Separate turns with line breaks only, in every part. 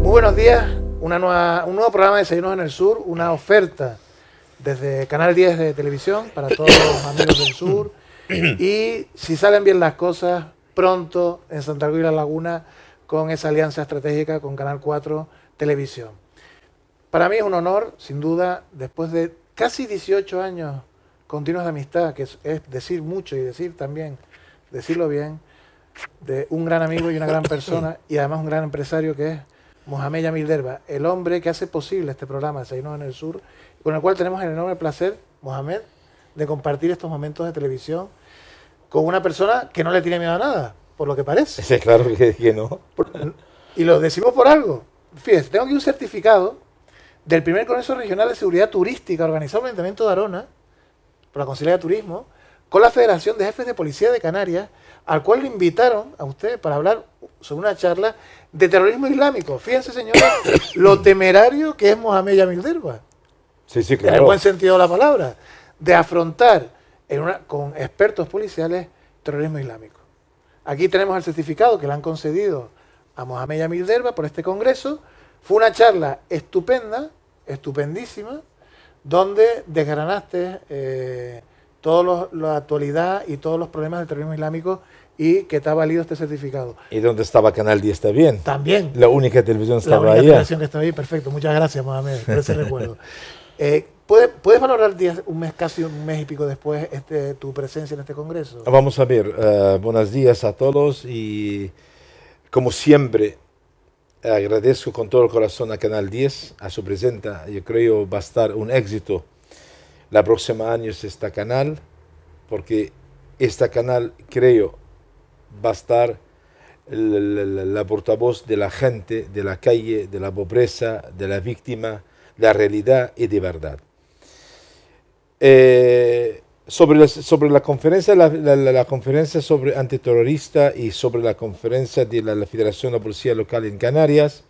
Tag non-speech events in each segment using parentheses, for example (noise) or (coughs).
Muy buenos días, un nuevo programa de Desayunos en el Sur, una oferta desde Canal 10 de televisión para todos los amigos del sur. (coughs) Y si salen bien las cosas, pronto en Cruz y La Laguna con esa alianza estratégica con Canal 4 televisión. Para mí es un honor, sin duda, después de casi 18 años continuos de amistad, que es, decir mucho y decir también, decirlo bien, de un gran amigo y una gran persona y además un gran empresario que es Mohamed Yamil Derba, el hombre que hace posible este programa Seinos en el Sur, con el cual tenemos el enorme placer, Mohamed, de compartir estos momentos de televisión con una persona que no le tiene miedo a nada, por lo que parece.
(laughs) claro que, no.
y lo decimos por algo, fíjense, tengo aquí un certificado del primer Congreso Regional de Seguridad Turística organizado por el Ayuntamiento de Arona, por la Consejería de Turismo, con la Federación de Jefes de Policía de Canarias, al cual le invitaron a usted para hablar sobre una charla de terrorismo islámico. Fíjense, señores, (coughs) lo temerario que es Mohamed Yamil Derba.
Sí, sí, claro. En el buen
sentido de la palabra. De afrontar con expertos policiales terrorismo islámico. Aquí tenemos el certificado que le han concedido a Mohamed Yamil Derba por este congreso. Fue una charla estupenda, estupendísima, donde desgranaste eh, toda la actualidad y todos los problemas del terrorismo islámico y que te ha valido este certificado.
¿Y dónde estaba Canal 10 está bien. También. La única televisión estaba ahí. La única televisión
que estaba ahí, perfecto. Muchas gracias, Mohamed, por recuerdo. (laughs) Eh, ¿puedes, valorar un mes, casi un mes y pico después, este, tu presencia en este congreso?
Vamos a ver. Eh, buenos días a todos y, como siempre, agradezco con todo el corazón a Canal 10, a su presenta. Yo creo va a estar un éxito la próxima año es esta canal, porque este canal creo va a estar la, portavoz de la gente, de la calle, de la pobreza, de la víctima, la realidad y de verdad. Eh, sobre, sobre la conferencia, la, la, conferencia sobre antiterrorista y sobre la conferencia de la, Federación de la Policía Local en Canarias,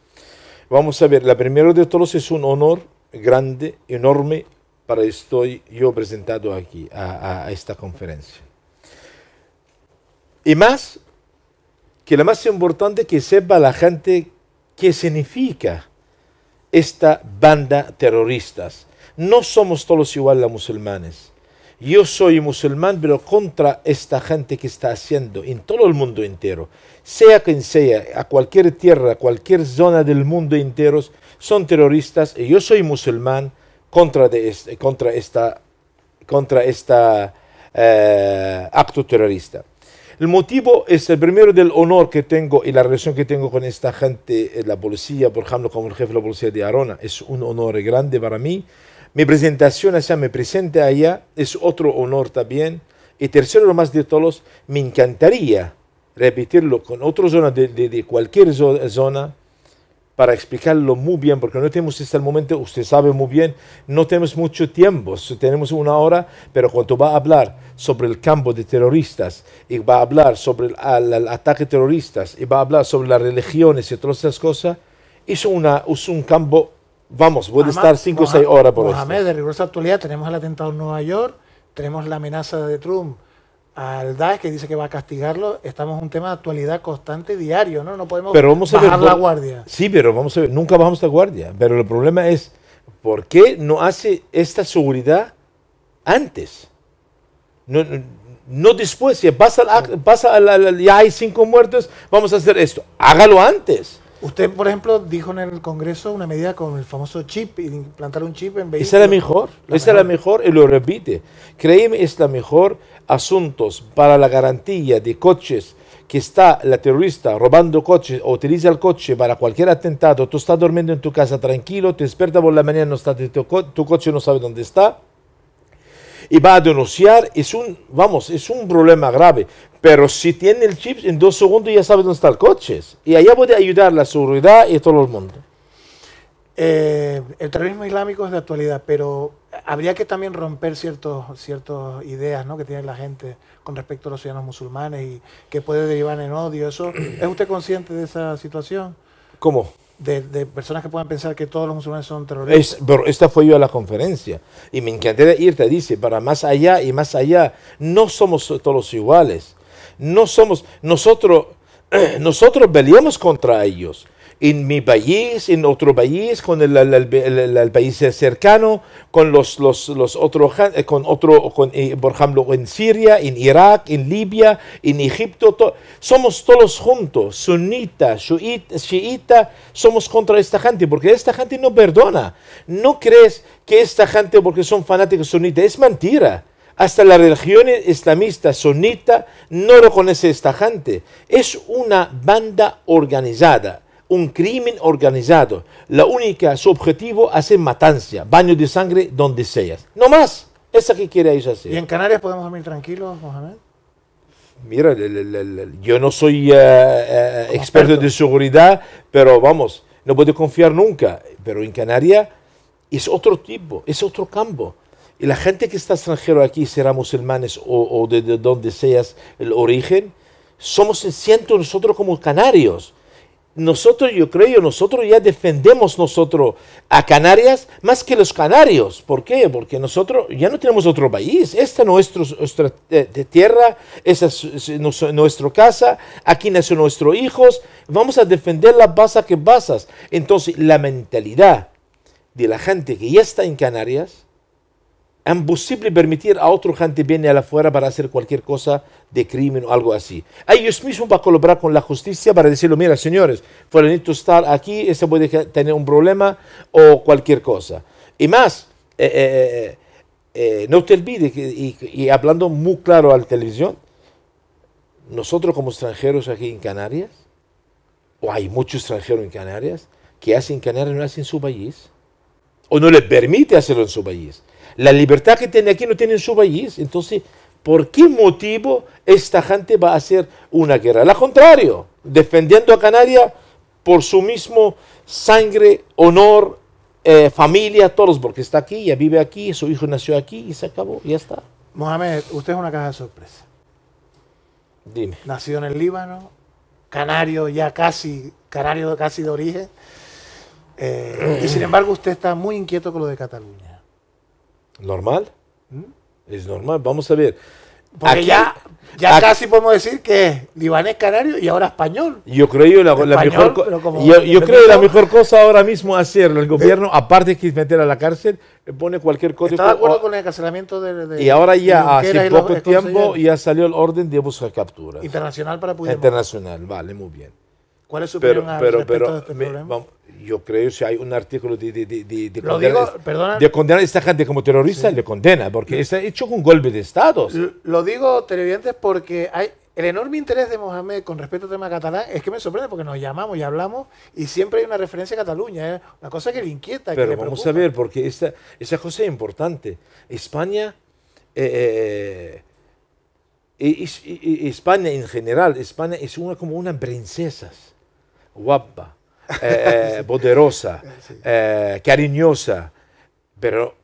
vamos a ver, la primera de todos es un honor grande, enorme, para estoy yo presentado aquí a, esta conferencia. Y más, que lo más importante que sepa la gente qué significa esta banda terroristas. No somos todos igual los musulmanes yo soy musulmán, pero contra esta gente que está haciendo en todo el mundo entero, sea quien sea, a cualquier tierra, a cualquier zona del mundo entero, son terroristas y yo soy musulmán contra, de este, contra esta contra esta eh, acto terrorista. El motivo es el primero del honor que tengo y la relación que tengo con esta gente, eh, la policía, por ejemplo, como el jefe de la policía de Arona, es un honor grande para mí mi presentación, allá, me presente allá, es otro honor también. Y tercero, lo más de todos, me encantaría repetirlo con otra zona de, cualquier zona para explicarlo muy bien, porque no tenemos hasta el momento, usted sabe muy bien, no tenemos mucho tiempo, tenemos una hora, pero cuando va a hablar sobre el campo de terroristas, y va a hablar sobre el, ataque terroristas, y va a hablar sobre las religiones y todas esas cosas, es, una, es un campo vamos, puede estar 5 o 6 horas por Mohamed,
esto. de rigurosa actualidad, tenemos el atentado en Nueva York, tenemos la amenaza de Trump al Daesh que dice que va a castigarlo, estamos en un tema de actualidad constante diario, ¿no? No podemos pero vamos la guardia.
Sí, pero vamos a ver, nunca bajamos la guardia, pero el problema es, ¿por qué no hace esta seguridad antes? No, no, después, si pasa, pasa
ya hay cinco muertos, vamos a hacer esto, hágalo antes. Usted, por ejemplo, dijo en el Congreso una medida con el famoso chip, y implantar un chip en vehículos. Esa es la mejor, esa es la mejor y
lo repite. Créeme, es la mejor asuntos para la garantía de coches que está la terrorista robando coches o utiliza el coche para cualquier atentado. Tú estás durmiendo en tu casa tranquilo, te despierta por la mañana, no está, tu coche no sabe dónde está y va a denunciar, es un, vamos, es un problema grave. Pero si tiene el chip, en dos segundos ya sabe dónde está el coche. Y allá puede ayudar la seguridad y todo el mundo.
Eh, el terrorismo islámico es de actualidad, pero habría que también romper ciertas ideas que tiene la gente con respecto a los ciudadanos musulmanes y que puede derivar en odio. Eso, ¿Es usted consciente de esa situación? ¿Cómo? de, personas que puedan pensar que todos los musulmanes son terroristas. pero
esta fue yo a la conferencia y me encantaría ir, te dice, para más allá y más allá, no somos todos iguales. No somos, nosotros, (clears throat) nosotros peleamos contra ellos en mi país, en otro país, con el, país cercano, con los, otros, eh, con otro, con, eh, por ejemplo, en Siria, en Irak, en Libia, en Egipto. somos todos juntos, sunita, shiita, somos contra esta gente, porque esta gente no perdona. No crees que esta gente, porque son fanáticos sunitas, es mentira. Hasta la religión islamista sunita no reconoce a esta gente. Es una banda organizada un crimen organizado. La única, su objetivo, hacer matanza, baño de sangre donde seas.
No más. Esa que quiere ellos hacer. ¿Y en Canarias podemos dormir tranquilos, Mohamed? Mira,
yo no soy eh, eh, experto de seguridad, pero vamos, no puedo confiar nunca. Pero en Canarias es otro tipo, es otro campo. Y la gente que está extranjero aquí, será musulmanes o, de, donde seas el origen, somos ...siento ciento nosotros como canarios nosotros, yo creo, nosotros ya defendemos nosotros a Canarias más que los canarios. ¿Por qué? Porque nosotros ya no tenemos otro país. Esta es nuestra eh, tierra, esta es, nuestra casa, aquí nació nuestros hijos. Vamos a defender la base que basas. Entonces, la mentalidad de la gente que ya está en Canarias es imposible permitir a otro gente venir afuera para hacer cualquier cosa de crimen o algo así. Ellos mismos van a colaborar con la justicia para decirlo, mira señores, fulanito estar aquí, ese puede tener un problema o cualquier cosa. Y más, eh, eh, eh, no te olvides, que, y, hablando muy claro a la televisión, nosotros como extranjeros aquí en Canarias, o hay muchos extranjeros en Canarias, que hacen Canarias no hacen su país, o no les permite hacerlo en su país. La libertad que tiene aquí no tiene en su país. Entonces, ¿por qué motivo esta gente va a hacer una guerra? Al contrario, defendiendo a Canarias por su mismo sangre, honor, eh, familia, todos, porque está aquí, ya vive aquí, su hijo nació aquí y se
acabó, ya está. Mohamed, usted es una caja de sorpresa. Dime. Nacido en el Líbano, canario ya casi, canario casi de origen. Eh, y sin (clears throat) embargo, usted está muy inquieto con lo de Cataluña
normal. Es normal, vamos a ver. Porque ya, ya casi podemos
decir que es libanés canario y ahora español.
Yo creo la, la mejor yo, creo la mejor cosa ahora mismo hacerlo. El gobierno, aparte que meter a la cárcel, pone cualquier código.
Estaba de acuerdo con el encarcelamiento de, de Y ahora ya hace poco tiempo
ya salió el orden de busca captura. Internacional para Puigdemont. Internacional, vale, muy bien. ¿Cuál es su opinión pero, respecto este problema? yo creo que si hay un artículo de, condenar a esta gente como terrorista, le condena, porque está hecho con golpe de Estado.
Lo, digo, televidentes, porque hay el enorme interés de Mohamed con respecto al tema catalán es que me sorprende porque nos llamamos y hablamos y siempre hay una referencia a Cataluña, ¿eh? una cosa que le inquieta. Pero que le vamos a
ver, porque esta, esa cosa es importante. España, eh, eh, eh España en general, España es una, como una princesa guapa, eh, eh, (laughs) poderosa, eh, cariñosa, pero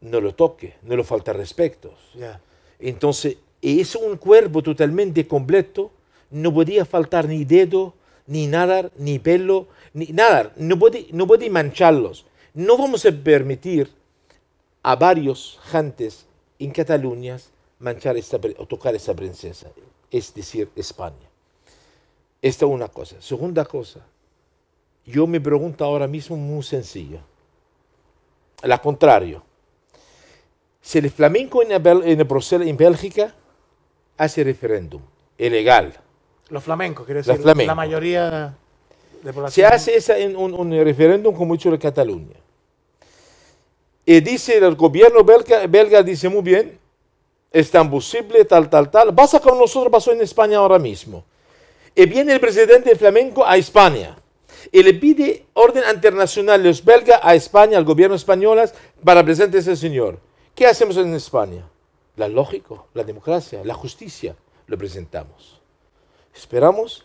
no lo toque, no le falta respeto. Entonces, es un cuerpo totalmente completo, no podía faltar ni dedo, ni nada, ni pelo, ni nada, no puede, no puede mancharlos. No vamos a permitir a varios gentes en Cataluña manchar esta, o tocar esta princesa, es decir, España. Esta es una cosa. Segunda cosa, yo me pregunto ahora mismo muy sencillo. Al contrario, si el flamenco en, Bélgica, hace referéndum,
legal. Los flamencos, quiere decir, la mayoría de población.
Se hace un, referéndum como hizo en Cataluña. Y dice el gobierno belga, dice muy bien, es tan posible, tal, tal, tal. Pasa con nosotros, pasó en España ahora mismo. Y viene el presidente flamenco a España y le pide orden internacional los belgas a España, al gobierno español, para presentar ese señor. ¿Qué hacemos en España? La lógica, la democracia, la justicia, lo presentamos. Esperamos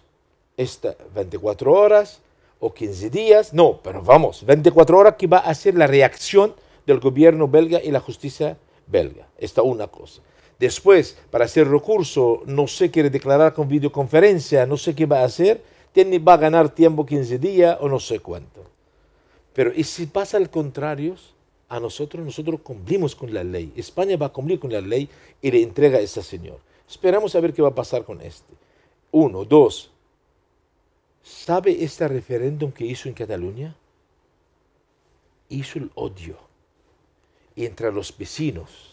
estas 24 horas o 15 días, no, pero vamos, 24 horas que va a ser la reacción del gobierno belga y la justicia belga. Esta una cosa. Después, para hacer recurso, no sé, quiere declarar con videoconferencia, no sé qué va a hacer, tiene, va a ganar tiempo 15 días o no sé cuánto. Pero y si pasa al contrario, a nosotros, nosotros cumplimos con la ley. España va a cumplir con la ley y le entrega a ese señor. Esperamos a ver qué va a pasar con este. Uno, dos. ¿Sabe este referéndum que hizo en Cataluña? Hizo el odio entre los vecinos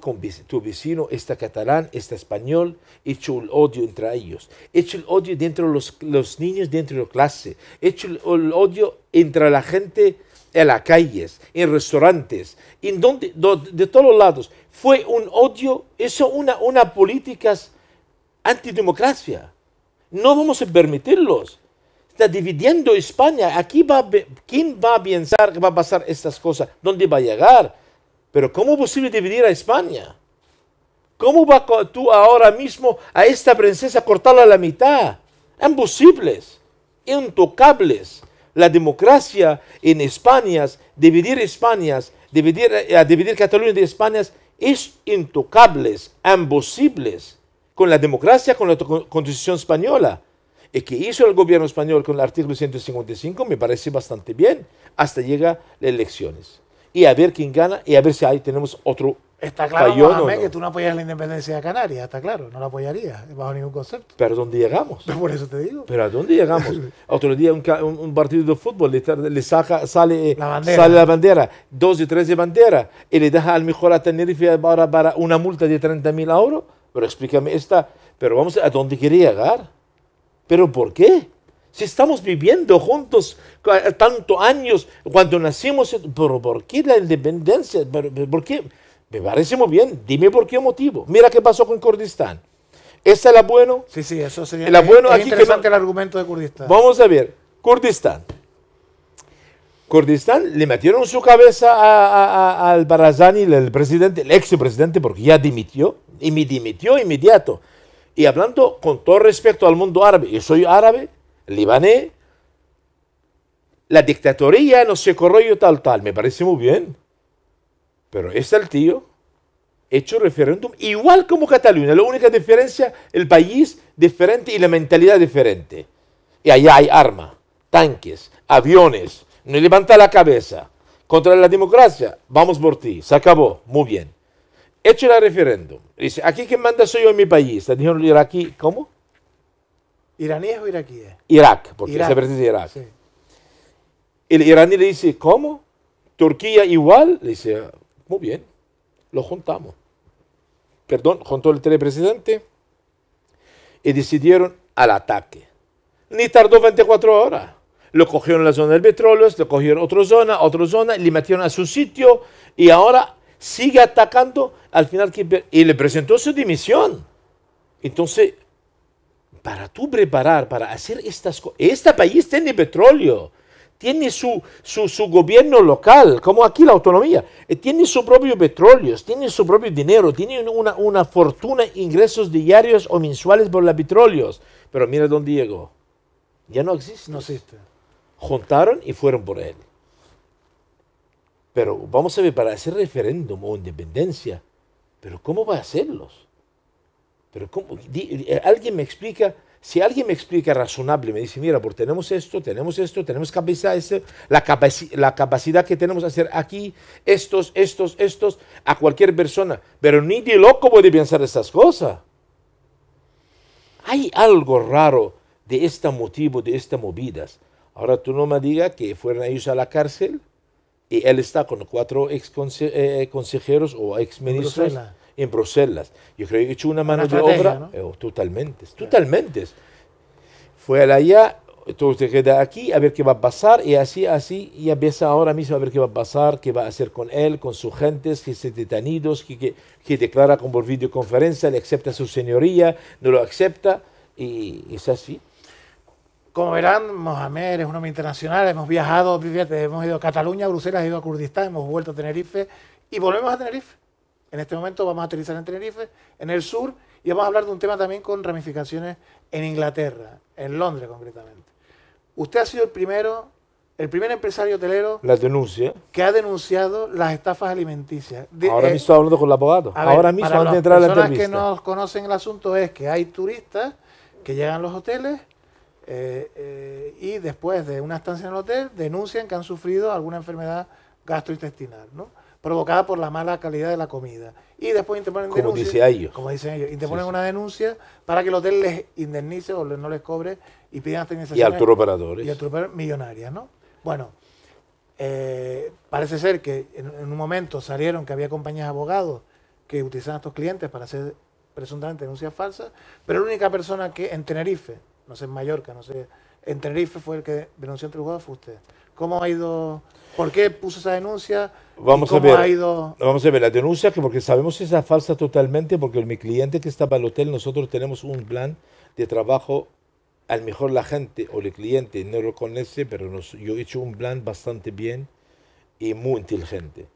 con tu vecino está catalán, está español, hecho el odio entre ellos, hecho el odio dentro de los, los niños dentro de la clase, hecho el, odio entre la gente en las calles, en restaurantes, en donde, de todos lados. Fue un odio, eso una, una políticas antidemocracia. No vamos a permitirlos. Está dividiendo España. Aquí va, ¿quién va a pensar que va a pasar estas cosas? ¿Dónde va a llegar? Pero ¿cómo es posible dividir a España? ¿Cómo va tú ahora mismo a esta princesa a cortarla a la mitad? Imposibles, intocables. La democracia en España, dividir España, dividir, dividir Cataluña de España es intocables, imposibles. Con la democracia, con la constitución española. Y que hizo el gobierno español con el artículo 155 me parece bastante bien, hasta llega las elecciones y a ver quién gana y a ver si ahí tenemos otro
Está claro, Mohamed, que tú no apoyas la independencia de Canarias, está claro, no la apoyarías bajo ningún concepto.
Pero ¿a dónde llegamos? (laughs) Por eso te digo. Pero ¿a dónde llegamos? (laughs) Otro día un, partido de fútbol le, saca, eh, sale, la bandera. dos la tres de bandera y le deja al mejor a Tenerife para, para una multa de 30 mil euros. Pero explícame esta, pero vamos a dónde quería llegar. ¿Pero por qué? Si estamos viviendo juntos eh, tantos años, cuando nacimos, eh, pero ¿por qué la independencia? ¿Por qué? Me parece muy bien, dime por qué motivo. Mira qué pasó con Kurdistán. ¿Esa es la bueno? Sí, sí, eso
sería. bueno interesante el argumento de Kurdistán. Vamos a ver, Kurdistán.
Kurdistán le metieron su cabeza al Barazani, el presidente, el ex presidente, porque ya dimitió, y me dimitió inmediato. Y hablando con todo respeto al mundo árabe, yo soy árabe, libanés, la dictatoría no se corroyo, tal tal, me parece muy bien. Pero este el tío hecho referéndum igual como Cataluña, la única diferencia, el país diferente y la mentalidad diferente. Y allá hay armas, tanques, aviones, no levanta la cabeza. Contra la democracia, vamos por ti, se acabó, muy bien. Hecho el referéndum. Dice, aquí quien manda soy yo en mi país. Le dijeron aquí, ¿cómo?
¿Iraníes o iraquíes?
Irak, porque ese se presenta Irak. El iraní le dice, ¿cómo? ¿Turquía igual? Le dice, muy bien, lo juntamos. Perdón, juntó el telepresidente y decidieron al ataque. Ni tardó 24 horas. Lo cogieron en la zona del petróleo, lo cogieron en otra zona, otra zona, le metieron a su sitio y ahora sigue atacando al final y le presentó su dimisión. Entonces para tú preparar, para hacer estas cosas. Este país tiene petróleo, tiene su, gobierno local, como aquí la autonomía, eh, tiene su propio petróleo, tiene su propio dinero, tiene una, fortuna, ingresos diarios o mensuales por los petróleos. Pero mira don Diego, Ya no existe. No existe. Juntaron y fueron por él. Pero vamos a ver, para hacer referéndum o independencia, pero ¿cómo va a hacerlos? Pero ¿cómo? Eh, alguien me explica, si alguien me explica razonable, me dice, mira, porque tenemos esto, tenemos esto, tenemos capacidad la, la capacidad que tenemos de hacer aquí, estos, estos, estos, a cualquier persona. Pero ni de loco puede pensar estas cosas. Hay algo raro de este motivo, de estas movidas. Ahora tú no me digas que fueron ellos a la cárcel y él está con cuatro ex eh, eh, consejeros o ex ministros. En Bruselas. Yo creo que he hecho una mano de obra eh, oh, Totalmente totalmente, totalmente. la allá, todo se queda aquí a ver qué va a pasar Y así así y empieza ahora mismo a ver qué va a pasar qué va a hacer con él, con sus gentes, que se detenidos, que, que, declara como videoconferencia, le acepta su señoría, no lo acepta, y es así.
Como verán, Mohamed es un hombre internacional, hemos viajado, fíjate, hemos ido a Cataluña, a Bruselas, hemos ido a Kurdistán, hemos vuelto a Tenerife y volvemos a Tenerife. En este momento vamos a aterrizar en Tenerife, en el sur, y vamos a hablar de un tema también con ramificaciones en Inglaterra, en Londres concretamente. Usted ha sido el primero, el primer empresario hotelero que ha denunciado las estafas alimenticias. Eh, ahora mismo mismo
hablando con el abogado. ahora mismo antes de entrar a la entrevista. Las personas que
nos conocen el asunto es que hay turistas que llegan a los hoteles eh, eh, y después de una estancia en el hotel denuncian que han sufrido alguna enfermedad gastrointestinal, ¿no? provocada por la mala calidad de la comida. Y después interponen Como dicen ellos. Interponen una denuncia para que el hotel les indemnice o no les cobre y pidan hasta Y a tour operadores. Y al operadores millonarias, ¿no? Bueno, eh, parece ser que en, un momento salieron que había compañías de abogados que utilizaban a estos clientes para hacer presuntamente denuncias falsas, pero la única persona que en Tenerife, no sé en Mallorca, no sé, en Tenerife fue el que denunció entre los fue usted. ¿Cómo ha ido? ¿Por qué puso esa denuncia? Vamos cómo a ver. Ha ido?
Vamos a ver la denuncia que porque sabemos que es falsa totalmente porque mi cliente que estaba al hotel nosotros tenemos un plan de trabajo a lo mejor la gente o el cliente no lo conoce, pero yo he hecho un plan bastante bien y muy inteligente.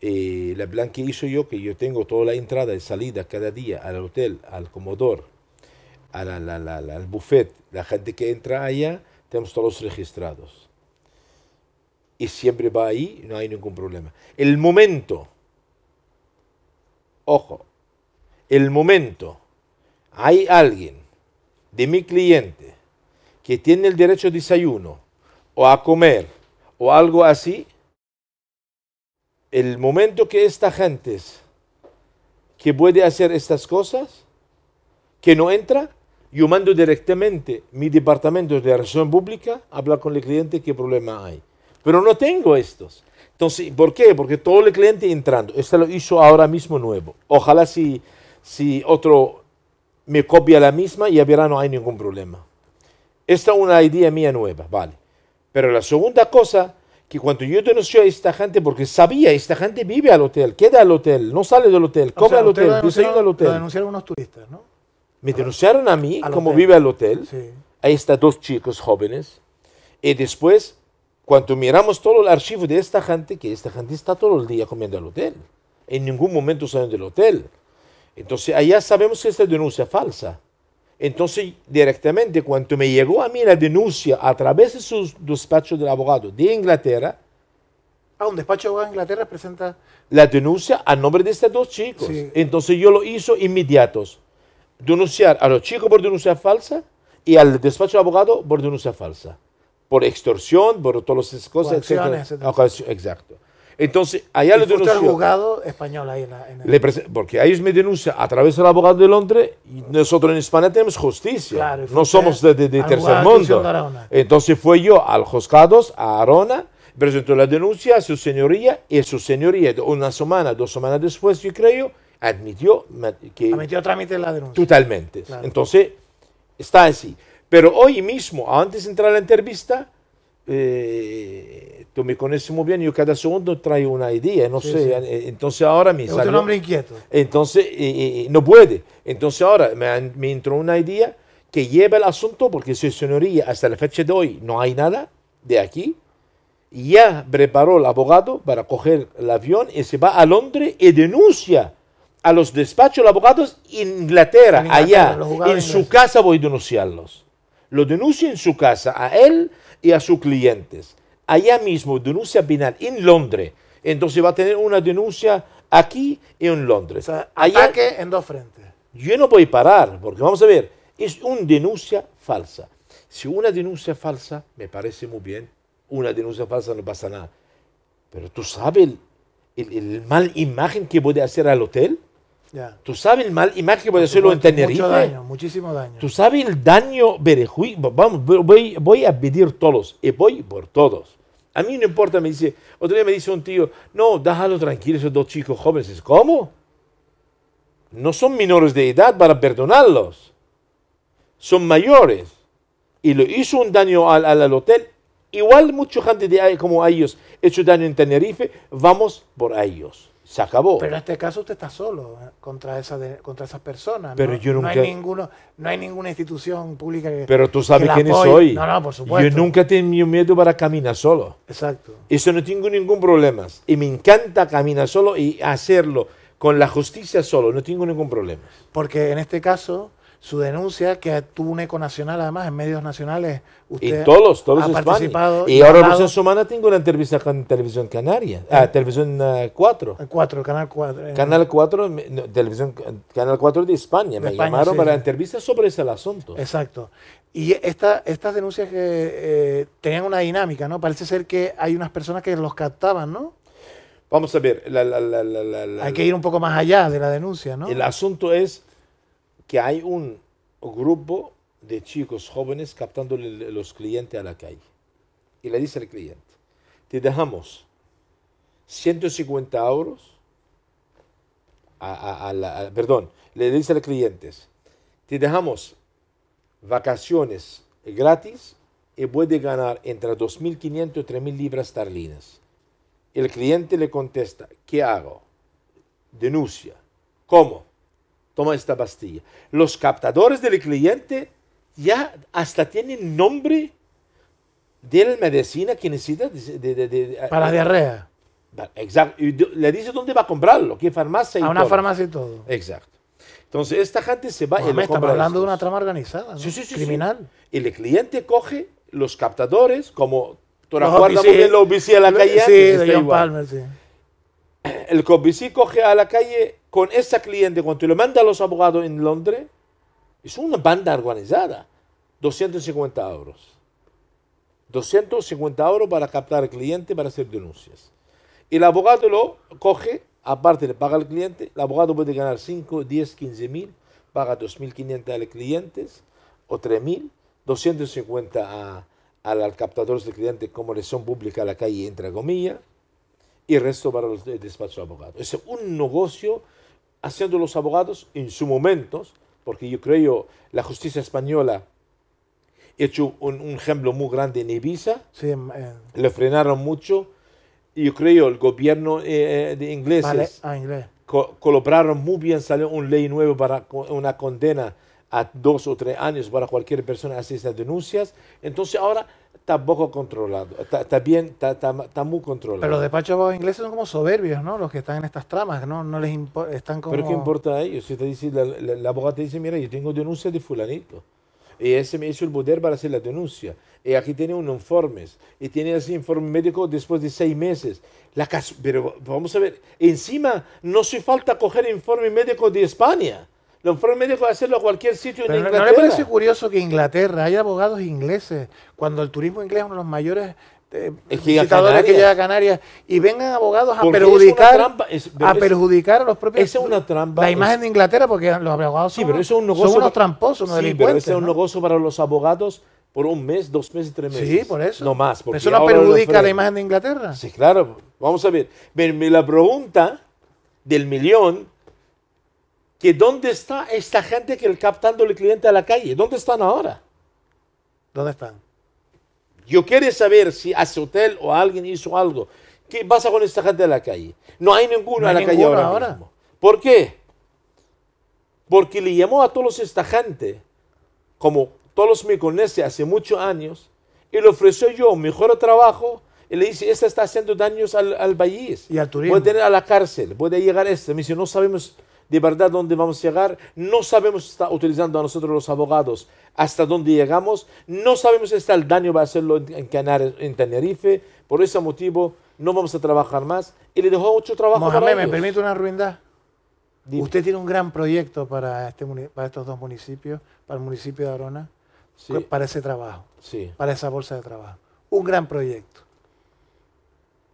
el eh, plan que hizo yo, que yo tengo toda la entrada y salida cada día al hotel, al comodor, a al buffet, la gente que entra allá, tenemos todos registrados y siempre va ahí, no hay ningún problema. El momento, ojo, el momento, hay alguien de mi cliente que tiene el derecho a desayuno o a comer o algo así, el momento que esta gente que puede hacer estas cosas, que no entra, yo mando directamente mi departamento de relación pública a hablar con el cliente qué problema hay pero no tengo estos. Entonces, ¿por qué? Porque todo el cliente entrando, este lo hizo ahora mismo nuevo. Ojalá si, si otro me copia la misma, ya verá, ah, no hay ningún problema. Esta es una idea mía nueva, vale. Pero la segunda cosa, que cuando yo denuncié a esta gente, porque sabía, esta gente vive al hotel, queda al hotel, no sale del
hotel, come al hotel, desayuna al hotel. denunciaron unos turistas, ¿no?
Me denunciaron a mí, como vive al hotel. Ahí están dos chicos jóvenes. Y después cuando miramos todo el archivo de esta gente, que esta gente está todo el día comiendo al hotel. En ningún momento salen del hotel. Entonces, allá sabemos que esta denuncia es falsa. Entonces, directamente, cuando me llegó a mí la denuncia a través de su despacho del abogado de
Inglaterra, a ah, un despacho de de Inglaterra presenta...
La denuncia a nombre de estos dos chicos. Entonces yo lo hice inmediatos. Denunciar a los chicos por denuncia falsa y al despacho de abogado por denuncia falsa por extorsión, por todas esas cosas, Exacto. Entonces, allá le denunció. el abogado
español ahí en la,
Porque ellos me denuncia a través del abogado de Londres y nosotros en España tenemos justicia.
no somos de, tercer mundo.
Entonces fue yo al juzgados, a Arona, presentó la denuncia a su señoría y su señoría una semana, dos semanas después, yo creo, admitió que... Admitió trámite la denuncia. Totalmente. Entonces, está así. Pero hoy mismo, antes de entrar a la entrevista, eh, tú me conoces muy bien, yo cada segundo traigo una idea, no sé, eh, entonces ahora me salió... un hombre inquieto. Entonces, no puede. Entonces ahora me, entró una idea que lleva el asunto, porque su señoría hasta la fecha de hoy no hay nada de aquí, ya preparó el abogado para coger el avión y se va a Londres y denuncia a los despachos de abogados en Inglaterra allá, en su casa voy a denunciarlos lo denuncia en su casa a él y a sus clientes. Allá mismo denuncia penal en Londres. Entonces va a tener una denuncia aquí y en Londres. O en dos frentes. Yo no voy a parar, porque vamos a ver, es una denuncia falsa. Si una denuncia falsa, me parece muy bien, una denuncia falsa no pasa nada. Pero tú sabes el mal imagen que puede hacer al hotel. Tú sabes el mal imagen que puede hacerlo en Tenerife. daño,
muchísimo daño.
Tú sabes el daño, Berejuí. Vamos, voy, voy, a pedir todos y voy por todos. A mí no importa, me dice, otro día me dice un tío, no, déjalo tranquilo, esos dos chicos jóvenes. ¿Cómo? No son menores de edad para perdonarlos. Son mayores. Y le hizo un daño al, al hotel. Igual mucha gente de, como ellos hecho daño en Tenerife, vamos por ellos se acabó. Pero en
este caso usted está solo ¿eh? contra, esa contra esas personas. Pero ¿no? yo nunca... No hay, ninguno, no hay ninguna institución pública que... Pero tú sabes quién soy. No, no, por supuesto. Yo
nunca tengo miedo para caminar solo. Exacto. Eso no tengo ningún problema. Y me encanta caminar solo y hacerlo con la
justicia solo. No tengo ningún problema. Porque en este caso su denuncia, que tuvo un eco nacional, además, en medios nacionales. y todos, todos ha participado. Y, ahora la Rosa
Humana tengo una entrevista con Televisión Canaria, ah, Televisión 4. Ah, 4, Canal 4. Canal 4, televisión, Canal 4 de España, me llamaron para la entrevista
sobre ese asunto. Exacto. Y esta, estas denuncias que eh, tenían una dinámica, ¿no? Parece ser que hay unas personas que los captaban, ¿no?
Vamos a ver. hay que ir un poco más
allá de la denuncia, ¿no? El
asunto es que hay un grupo de chicos jóvenes captando los clientes a la calle. Y le dice al cliente, te dejamos 150 euros, a, perdón, le dice al cliente, te dejamos vacaciones gratis y puede ganar entre 2.500 y 3.000 libras esterlinas. El cliente le contesta, ¿qué hago? Denuncia. ¿Cómo? toma esta pastilla. Los captadores del cliente ya hasta tienen nombre de la medicina que necesita. De, de, para diarrea. Exacto. Y le dice dónde va a comprarlo, qué farmacia A una farmacia y todo. Exacto. Entonces, esta gente se va Estamos hablando
de una trama organizada, sí, sí,
sí, criminal. Y el cliente coge los captadores, como tú acuerdas muy bien los bici a la calle. Sí, de Palmer, sí. El cobici coge a la calle con esta cliente cuando lo manda a los abogados en Londres, es una banda organizada. 250 euros. 250 euros para captar al cliente para hacer denuncias. El abogado lo coge, aparte le paga al cliente, el abogado puede ganar 5, 10, 15 mil, paga 2.500 a los clientes o 3.000, 250 a, los captadores de clientes como les son pública a la calle, entre comillas, y el resto para los despacho de abogados. Es un negocio haciendo los abogados en su momento, porque yo creo la justicia española hecho un, ejemplo muy grande en Ibiza, le frenaron mucho, y yo creo el gobierno eh, eh, de ingleses ah, inglés. colaboraron muy bien, salió una ley nueva para una condena a dos o tres años para cualquier persona hacer esas denuncias. Entonces ahora está poco controlado, está, bien, está, está, muy controlado. Pero los
despachos ingleses son como soberbios, ¿no? Los que están en estas tramas, ¿no? No les están Pero ¿qué importa
a ellos? Si te dice, la, la, abogada te dice, mira, yo tengo denuncias de fulanito. Y ese me hizo el poder para hacer la denuncia. Y aquí tiene unos informes Y tiene ese informe médico después de seis meses. Pero vamos a ver, encima no se falta coger informe médico de España. Los informes médicos hacerlo a cualquier sitio en Inglaterra. ¿No le parece
curioso que Inglaterra haya abogados ingleses cuando el turismo inglés es uno de los mayores eh, que llega a Canarias y vengan abogados a perjudicar a perjudicar a los propios es una trampa la imagen de Inglaterra porque los abogados son, sí, pero eso es un unos tramposos unos delincuentes ese es un negocio
para los abogados por un mes, dos meses, tres meses. Sí, por eso. No más. Porque eso no perjudica la imagen de Inglaterra. Sí, claro. Vamos a ver. La pregunta del millón dónde está esta gente que está captando el cliente a la calle, ¿dónde están ahora? ¿Dónde están? Yo quiero saber si hace hotel o alguien hizo algo. ¿Qué pasa con esta gente de la calle? No hay ninguno a la calle ahora, ¿Por qué? Porque le llamó a todos esta gente, como todos me conocen hace muchos años, y le ofreció yo un mejor trabajo, y le dice, esta está haciendo daños al, al país. Y al turismo. Puede tener a la cárcel, puede llegar este. Me dice, no sabemos de verdad dónde vamos a llegar, no sabemos si está utilizando a nosotros los abogados hasta dónde llegamos, no sabemos si está el daño va a hacerlo en, Canarias, en Tenerife, por ese motivo no vamos a trabajar más. Y le dejó mucho trabajo. Mohamed, ¿me permite una ruindad? Usted
tiene un gran proyecto para, este, para estos dos municipios, para el municipio de Arona, para ese trabajo, sí. para esa bolsa de trabajo. Un gran proyecto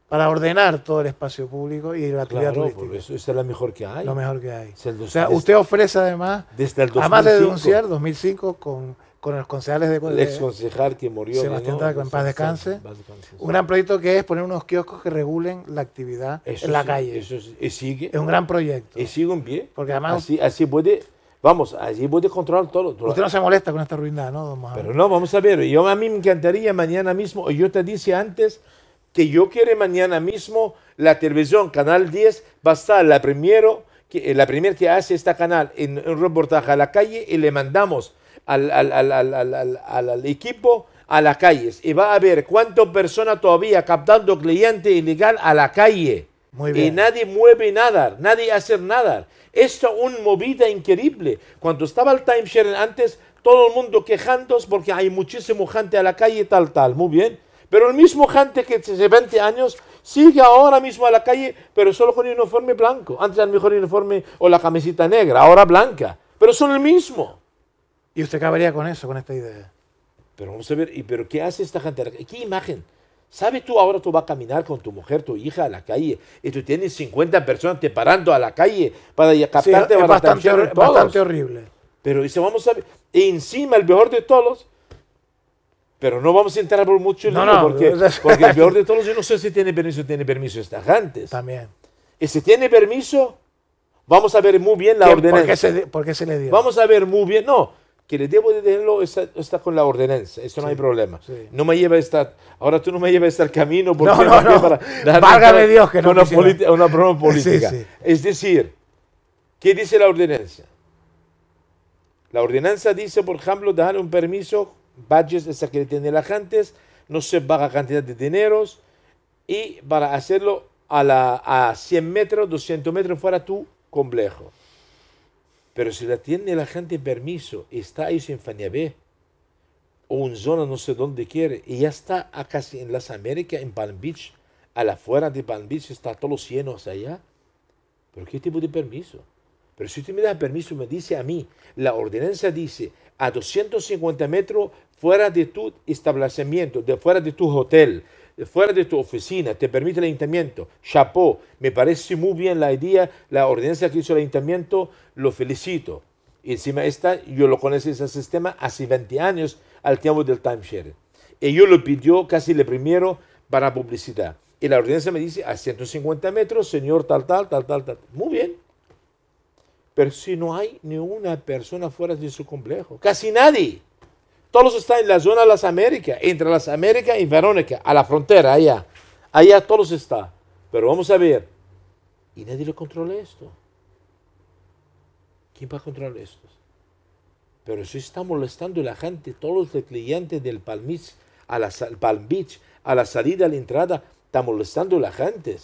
para ordenar todo el espacio público y la actividad claro, turística. Pues eso, es lo mejor que hay. Lo mejor que hay. o sea, usted ofrece además, desde el además de denunciar 2005 con, con los concejales de... El ex concejal que murió. no, Taco, en paz descanse. En paz un gran proyecto que es poner unos kioscos que regulen la actividad en la calle. Eso
es, sigue. Es un gran proyecto. Y sigue en pie. Porque además... Así, así puede... Vamos, allí puede controlar todo. Usted no se molesta
con esta ruindad, ¿no, don Pero
no, vamos a ver. Yo a mí me encantaría mañana mismo, yo te dice antes que yo quiero mañana mismo la televisión Canal 10 va a estar la primero eh, la primera que hace esta canal en un reportaje a la calle y le mandamos al, equipo a la calles y va a ver cuántas personas todavía captando cliente ilegal a la calle. Y nadie mueve nada, nadie hace nada. Esto es una movida increíble. Cuando estaba el timeshare antes, todo el mundo quejándose porque hay muchísimo gente a la calle tal, tal. Muy bien. Pero el mismo gente que hace 20 años sigue ahora mismo a la calle, pero solo con uniforme blanco. Antes el mejor uniforme o la camiseta negra, ahora blanca. Pero son el mismo.
¿Y usted acabaría con eso, con
esta idea? Pero vamos a ver, ¿y pero qué hace esta gente? ¿Qué imagen? ¿Sabes tú ahora tú vas a caminar con tu mujer, tu hija a la calle y tú tienes 50 personas te parando a la calle para captarte sí, es bastante, horrible. Pero dice, vamos a ver, encima el mejor de todos pero no vamos a entrar por mucho en no, no, porque, (laughs) porque el peor de todos, yo no sé si tiene permiso, tiene permiso antes. También. Y si tiene permiso, vamos a ver muy bien la ordenanza.
¿por qué, se, se, le dio? Vamos
a ver muy bien, no, que le debo de tenerlo, está con la ordenanza, esto no hay problema. No me lleva a estar, ahora tú no me llevas a estar camino porque no, no, para Válgame Dios que no una, una política. es decir, ¿qué dice la ordenanza? La ordenanza dice, por ejemplo, dar un permiso badges esa que tiene la gente, no se paga cantidad de dineros y para hacerlo a, la, a 100 metros, 200 metros fuera tu complejo. Pero si la tiene la gente permiso, está ahí en b o en zona no sé dónde quiere, y ya está a casi en las Américas, en Palm Beach, a la fuera de Palm Beach, está todos los cienos allá. ¿Pero qué tipo de permiso? Pero si usted me da permiso, me dice a mí, la ordenanza dice, a 250 metros fuera de tu establecimiento, de fuera de tu hotel, de fuera de tu oficina, te permite el ayuntamiento. ¡Chapó! me parece muy bien la idea, la ordenanza que hizo el ayuntamiento, lo felicito. Y encima está, yo lo conozco ese sistema hace 20 años al tiempo del timeshare. Y yo lo pidió casi el primero para publicidad. Y la ordenanza me dice, a 150 metros, señor tal, tal, tal, tal, tal. Muy bien pero si no hay ni una persona fuera de su complejo, casi nadie. Todos están en la zona de las Américas, entre las Américas y Verónica, a la frontera, allá. Allá todos están. Pero vamos a ver. Y nadie lo controla esto. ¿Quién va a controlar esto? Pero si está molestando a la gente, todos los clientes del Palm Beach, a la, salida, a la entrada, está molestando a la gente.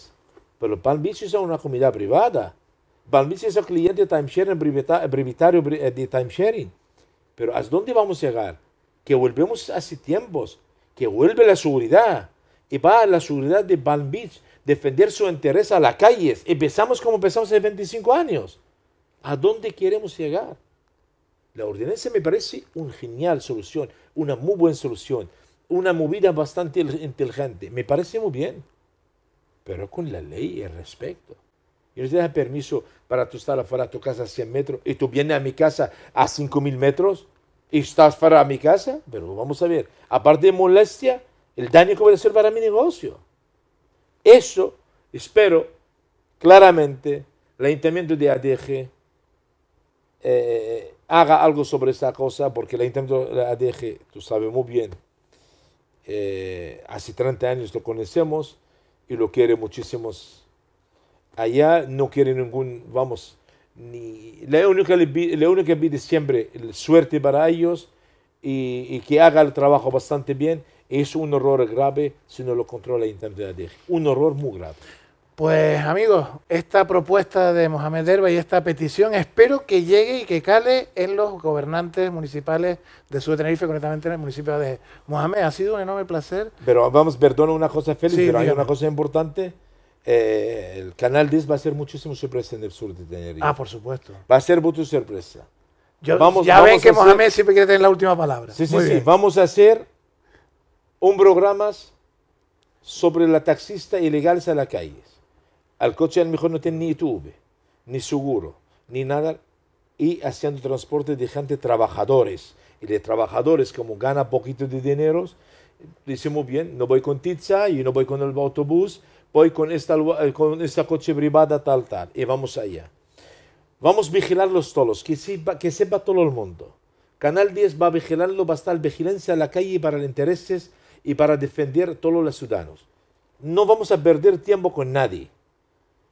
Pero Palm Beach es una comunidad privada. Beach es cliente de timeshare, brevitario eh, de timesharing. Pero ¿a dónde vamos a llegar? Que volvemos hace tiempos, que vuelve la seguridad y va la seguridad de Palm Beach defender su interés a las calles. Empezamos como empezamos hace 25 años. ¿A dónde queremos llegar? La ordenanza me parece una genial solución, una muy buena solución, una movida bastante inteligente. Me parece muy bien, pero con la ley y el respeto y te dan permiso para tú estar afuera de tu casa a 100 metros y tú vienes a mi casa a 5000 metros y estás fuera de mi casa. Pero vamos a ver, aparte de molestia, el daño que voy a hacer para mi negocio. Eso espero claramente el Ayuntamiento de ADG haga algo sobre esta cosa, porque el Ayuntamiento de ADG, tú sabes muy bien, eh, hace 30 años lo conocemos y lo quiere muchísimos allá no quiere ningún, vamos, ni, la, única, que pide siempre suerte para ellos y, que haga el trabajo bastante bien es un horror grave si no lo controla internamente.
Un horror muy grave. Pues amigos, esta propuesta de Mohamed Derba y esta petición espero que llegue y que cale en los gobernantes municipales de Sud Tenerife, concretamente en el municipio de Mohamed. Ha sido un enorme placer.
Pero vamos, perdona una cosa, feliz pero hay una cosa importante eh, el canal 10 va a ser muchísimo sorpresa en el sur de Tenerife. Ah, por supuesto. Va a ser mucha sorpresa. ya ven que Mohamed
siempre quiere tener la última palabra. Sí,
sí, sí. Vamos a hacer un programa sobre la taxista ilegales a las calles. Al coche a lo mejor no tiene ni YouTube, ni seguro, ni nada. Y haciendo transporte de gente trabajadores. Y de trabajadores, como gana poquito de dinero, dice muy bien, no voy con pizza y no voy con el autobús voy eh, con esta, coche privada tal, tal, y vamos allá. Vamos a vigilar los que sepa, que sepa todo el mundo. Canal 10 va a vigilarlo, va a estar vigilancia en la calle para los intereses y para defender a todos los ciudadanos. No vamos a perder tiempo con nadie.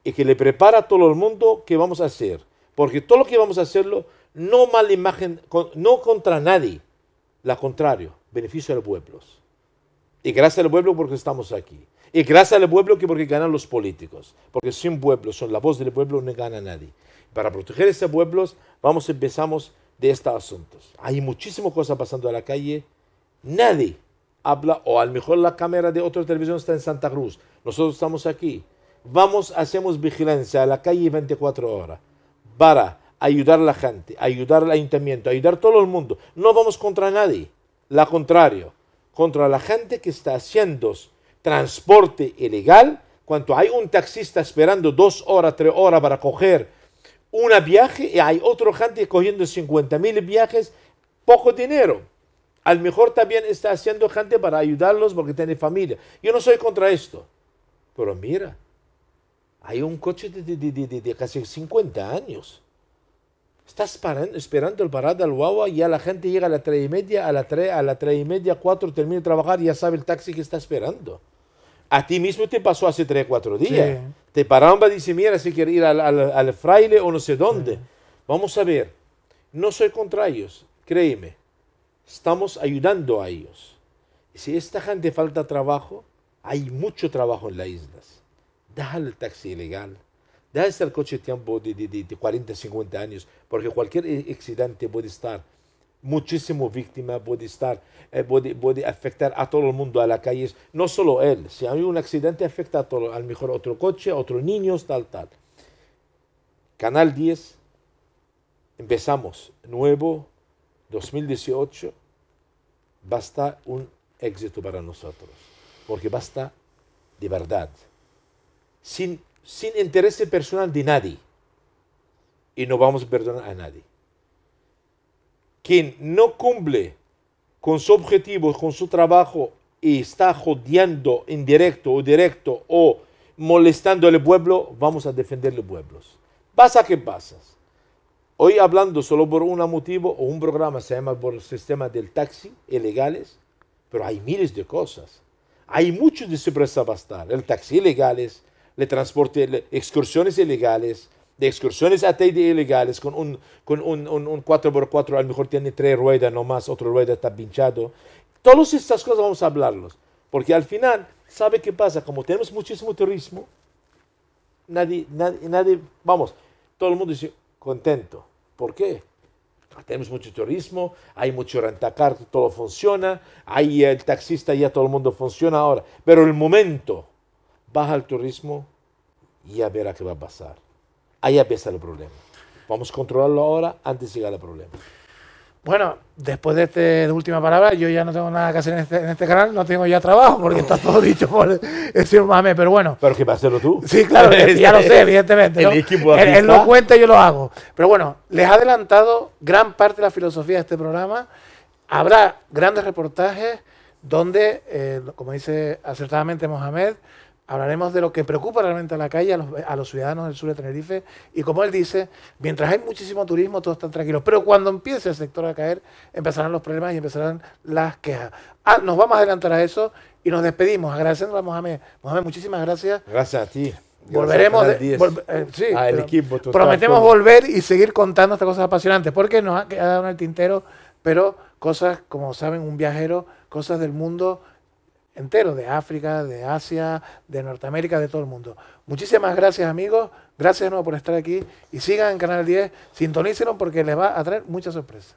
Y que le prepara a todo el mundo qué vamos a hacer. Porque todo lo que vamos a hacerlo, no mala imagen, no contra nadie. La contrario, beneficio a los pueblos. Y gracias al pueblo porque estamos aquí. Y gracias al pueblo que porque ganan los políticos. Porque sin pueblo, son la voz del pueblo, no gana nadie. Para proteger a ese pueblos vamos, empezamos de estos asuntos. Hay muchísimas cosas pasando a la calle. Nadie habla, o a lo mejor la cámara de otra televisión está en Santa Cruz. Nosotros estamos aquí. Vamos, hacemos vigilancia a la calle 24 horas para ayudar a la gente, ayudar al ayuntamiento, ayudar a todo el mundo. No vamos contra nadie. La contrario, contra la gente que está haciendo transporte ilegal, cuando hay un taxista esperando dos horas, tres horas para coger un viaje y hay otro gente cogiendo 50 mil viajes, poco dinero. A lo mejor también está haciendo gente para ayudarlos porque tiene familia. Yo no soy contra esto. Pero mira, hay un coche de, casi 50 años. Estás esperando el parada al guagua y ya la gente llega a las tres y media, a las tres a las tres y media, Cuatro termina de trabajar y ya sabe el taxi que está esperando. A ti mismo te pasó hace 3, 4 días. Te pararon para decir, mira, si quieres ir al, fraile o no sé dónde. Vamos a ver, no soy contra ellos, créeme. Estamos ayudando a ellos. Y si esta gente falta trabajo, hay mucho trabajo en las islas. Dale el taxi ilegal. Deja ese el coche de tiempo de, de, de 40, 50 años, porque cualquier eh, accidente puede estar muchísimo víctima puede estar, eh, puede, afectar a todo el mundo a la calle. No solo él, si hay un accidente afecta a todo, a lo mejor otro coche, otros niños, tal, tal. Canal 10, empezamos nuevo, 2018, basta un éxito para nosotros, porque basta de verdad, sin, sin interés personal de nadie, y no vamos a perdonar a nadie quien no cumple con sus objetivos, con su trabajo y está jodiendo indirecto o directo o molestando al pueblo, vamos a defender los pueblos. Pasa que pasas. Hoy hablando solo por un motivo o un programa se llama por el sistema del taxi, ilegales, pero hay miles de cosas. Hay muchos de se El taxi ilegales, el transporte, excursiones ilegales, de excursiones a de ilegales con un, con un, 4x4, a lo mejor tiene tres ruedas nomás, otra rueda está pinchado. Todas estas cosas vamos a hablarlos, porque al final, ¿sabe qué pasa? Como tenemos muchísimo turismo, nadie, nadie, vamos, todo el mundo dice contento. ¿Por qué? Ah, tenemos mucho turismo, hay mucho rentacar, todo funciona, hay el taxista, ya todo el mundo funciona ahora. Pero el momento baja el turismo, y ya verá qué va a pasar. Ahí empieza el problema.
Vamos a controlarlo ahora antes de llegar el problema. Bueno, después de, esta última palabra, yo ya no tengo nada que hacer en este, este canal, no tengo ya trabajo porque está todo (laughs) dicho por el, señor Mohamed, pero bueno. Pero que va a hacerlo tú. Sí, claro, (laughs) ya lo sé, evidentemente. El equipo él, él lo cuenta y yo lo hago. Pero bueno, les ha adelantado gran parte de la filosofía de este programa. Habrá grandes reportajes donde, eh, como dice acertadamente Mohamed, Hablaremos de lo que preocupa realmente a la calle, a los, ciudadanos del sur de Tenerife. Y como él dice, mientras hay muchísimo turismo, todos están tranquilos. Pero cuando empiece el sector a caer, empezarán los problemas y empezarán las quejas. Ah, nos vamos a adelantar a eso y nos despedimos. Agradeciendo a Mohamed. Mohamed, muchísimas gracias.
Gracias a ti. Volveremos a eh, ah, equipo. Prometemos volver
y seguir contando estas cosas apasionantes, porque nos ha quedado en el tintero, pero cosas, como saben, un viajero, cosas del mundo entero, de África, de Asia, de Norteamérica, de todo el mundo. Muchísimas gracias amigos, gracias de nuevo por estar aquí y sigan en Canal 10, sintonícenos porque les va a traer muchas sorpresas.